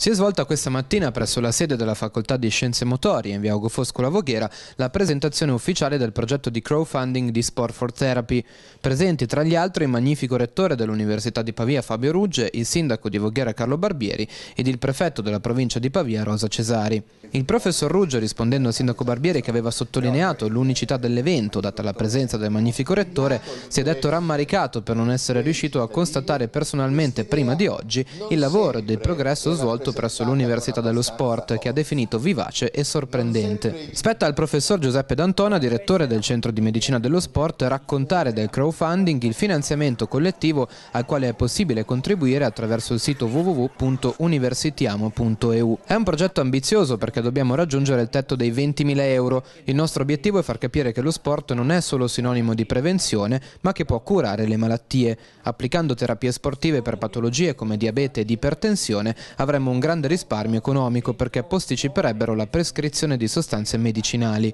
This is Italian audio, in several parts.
Si è svolta questa mattina presso la sede della Facoltà di Scienze Motorie in via Ugo Fosco La Voghera la presentazione ufficiale del progetto di crowdfunding di Sport for Therapy. Presenti tra gli altri il magnifico rettore dell'Università di Pavia Fabio Rugge, il sindaco di Voghera Carlo Barbieri ed il prefetto della provincia di Pavia Rosa Cesari. Il professor Rugge, rispondendo al sindaco Barbieri che aveva sottolineato l'unicità dell'evento data la presenza del magnifico rettore, si è detto rammaricato per non essere riuscito a constatare personalmente prima di oggi il lavoro e il progresso svolto tenuto presso l'Università dello Sport che ha definito vivace e sorprendente. Spetta al professor Giuseppe D'Antona, direttore del Centro di Medicina dello Sport, raccontare del crowdfunding il finanziamento collettivo al quale è possibile contribuire attraverso il sito www.universitiamo.eu. È un progetto ambizioso perché dobbiamo raggiungere il tetto dei 20.000 euro. Il nostro obiettivo è far capire che lo sport non è solo sinonimo di prevenzione, ma che può curare le malattie. Applicando terapie sportive per patologie come diabete ed ipertensione avremo un un grande risparmio economico perché posticiperebbero la prescrizione di sostanze medicinali.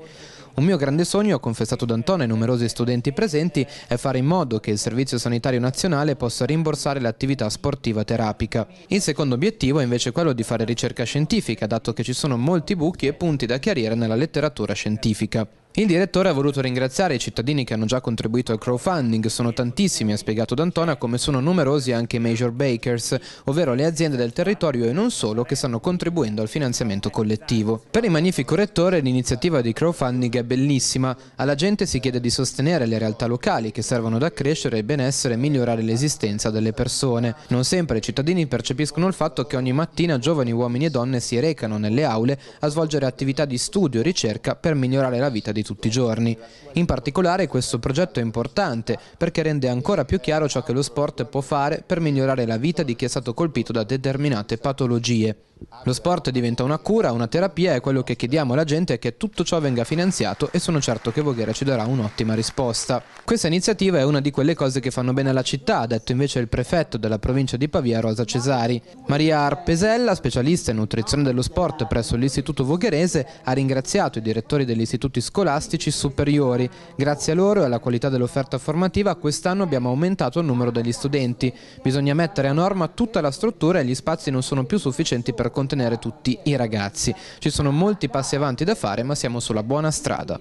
Un mio grande sogno, ha confessato D'Antone e numerosi studenti presenti, è fare in modo che il Servizio Sanitario Nazionale possa rimborsare l'attività sportiva terapica. Il secondo obiettivo è invece quello di fare ricerca scientifica, dato che ci sono molti buchi e punti da chiarire nella letteratura scientifica. Il direttore ha voluto ringraziare i cittadini che hanno già contribuito al crowdfunding, sono tantissimi, ha spiegato D'Antona, come sono numerosi anche i major bakers, ovvero le aziende del territorio e non solo che stanno contribuendo al finanziamento collettivo. Per il magnifico rettore l'iniziativa di crowdfunding è bellissima, alla gente si chiede di sostenere le realtà locali che servono ad accrescere il benessere e migliorare l'esistenza delle persone. Non sempre i cittadini percepiscono il fatto che ogni mattina giovani uomini e donne si recano nelle aule a svolgere attività di studio e ricerca per migliorare la vita di tutti i giorni. In particolare questo progetto è importante perché rende ancora più chiaro ciò che lo sport può fare per migliorare la vita di chi è stato colpito da determinate patologie. Lo sport diventa una cura, una terapia e quello che chiediamo alla gente è che tutto ciò venga finanziato e sono certo che Voghera ci darà un'ottima risposta. Questa iniziativa è una di quelle cose che fanno bene alla città, ha detto invece il prefetto della provincia di Pavia Rosa Cesari. Maria Arpesella, specialista in nutrizione dello sport presso l'Istituto Vogherese, ha ringraziato i direttori degli istituti scolari scolastici superiori. Grazie a loro e alla qualità dell'offerta formativa quest'anno abbiamo aumentato il numero degli studenti. Bisogna mettere a norma tutta la struttura e gli spazi non sono più sufficienti per contenere tutti i ragazzi. Ci sono molti passi avanti da fare ma siamo sulla buona strada.